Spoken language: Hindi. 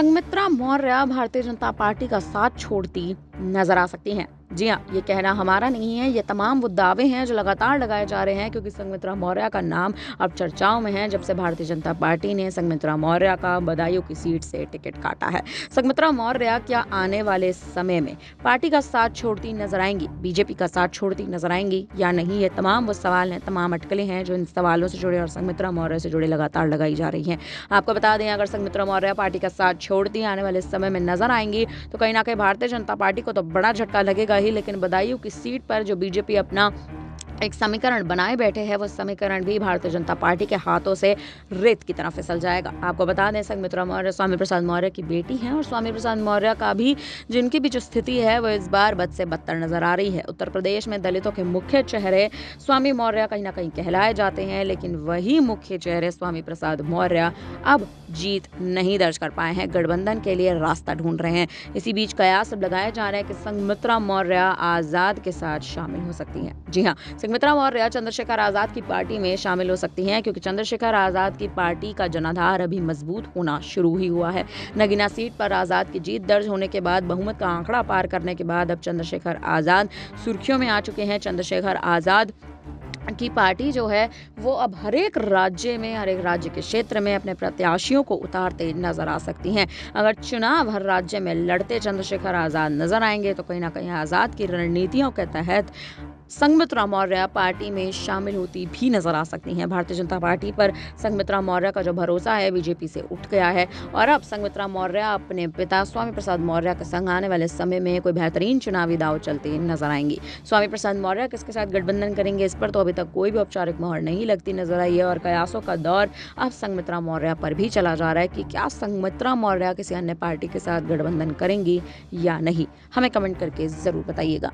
संगमित्रा मौर्य भारतीय जनता पार्टी का साथ छोड़ती नजर आ सकती हैं जी हाँ ये कहना हमारा नहीं है ये तमाम वो दावे हैं जो लगातार लगाए जा रहे हैं क्योंकि संगमित्रा मौर्य का नाम अब चर्चाओं में है जब से भारतीय जनता पार्टी ने संगमित्रा मौर्य का बदायूं की सीट से टिकट काटा है संगमित्रा मौर्य क्या आने वाले समय में पार्टी का साथ छोड़ती नजर आएंगी बीजेपी का साथ छोड़ती नजर आएंगी या नहीं ये तमाम वो सवाल हैं तमाम अटकलें हैं जो इन सवालों से जुड़े और संगमित्रा मौर्य से जुड़े लगातार लगाई जा रही हैं आपको बता दें अगर संगमित्रा मौर्य पार्टी का साथ छोड़ती आने वाले समय में नजर आएंगी तो कहीं ना कहीं भारतीय जनता पार्टी को तो बड़ा झटका लगेगा ही लेकिन बदायूं की सीट पर जो बीजेपी अपना एक समीकरण बनाए बैठे हैं वो समीकरण भी भारतीय जनता पार्टी के हाथों से रेत की तरह फिसल जाएगा आपको बता दें संगमित्रा मौर्य स्वामी प्रसाद मौर्य की बेटी हैं और स्वामी प्रसाद मौर्य का भी जिनकी भी जो स्थिति है वो इस बार बद से बदतर नजर आ रही है उत्तर प्रदेश में दलितों के मुख्य चेहरे स्वामी मौर्य कहीं ना कहीं कहलाए जाते हैं लेकिन वही मुख्य चेहरे स्वामी प्रसाद मौर्य अब जीत नहीं दर्ज कर पाए हैं गठबंधन के लिए रास्ता ढूंढ रहे हैं इसी बीच कयास लगाए जा रहे हैं कि संगमित्रा मौर्य आजाद के साथ शामिल हो सकती हैं जी हाँ सुमित्रा मौर्य चंद्रशेखर आजाद की पार्टी में शामिल हो सकती हैं क्योंकि चंद्रशेखर आजाद की पार्टी का जनाधार अभी मजबूत होना शुरू ही हुआ है नगीना सीट पर आजाद की जीत दर्ज होने के बाद बहुमत का आंकड़ा पार करने के बाद अब चंद्रशेखर आजाद सुर्खियों में आ चुके हैं चंद्रशेखर आजाद की पार्टी जो है वो अब हर एक राज्य में हर एक राज्य के क्षेत्र में अपने प्रत्याशियों को उतारते नजर आ सकती हैं अगर चुनाव हर राज्य में लड़ते चंद्रशेखर आज़ाद नजर आएंगे तो कहीं ना कहीं आज़ाद की रणनीतियों के तहत संगमित्रा मौर्य पार्टी में शामिल होती भी नजर आ सकती हैं भारतीय जनता पार्टी पर संगमित्रा मौर्य का जो भरोसा है बीजेपी से उठ गया है और अब संगमित्रा मौर्य अपने पिता स्वामी प्रसाद मौर्य के संग आने वाले समय में कोई बेहतरीन चुनावी दाव चलते नजर आएंगी स्वामी प्रसाद मौर्य किसके साथ गठबंधन करेंगे इस पर तो अभी तक कोई भी औपचारिक मोहर नहीं लगती नजर आई है और कयासों का दौर अब संगमित्रा मौर्य पर भी चला जा रहा है कि क्या संगमित्रा मौर्य किसी अन्य पार्टी के साथ गठबंधन करेंगी या नहीं हमें कमेंट करके ज़रूर बताइएगा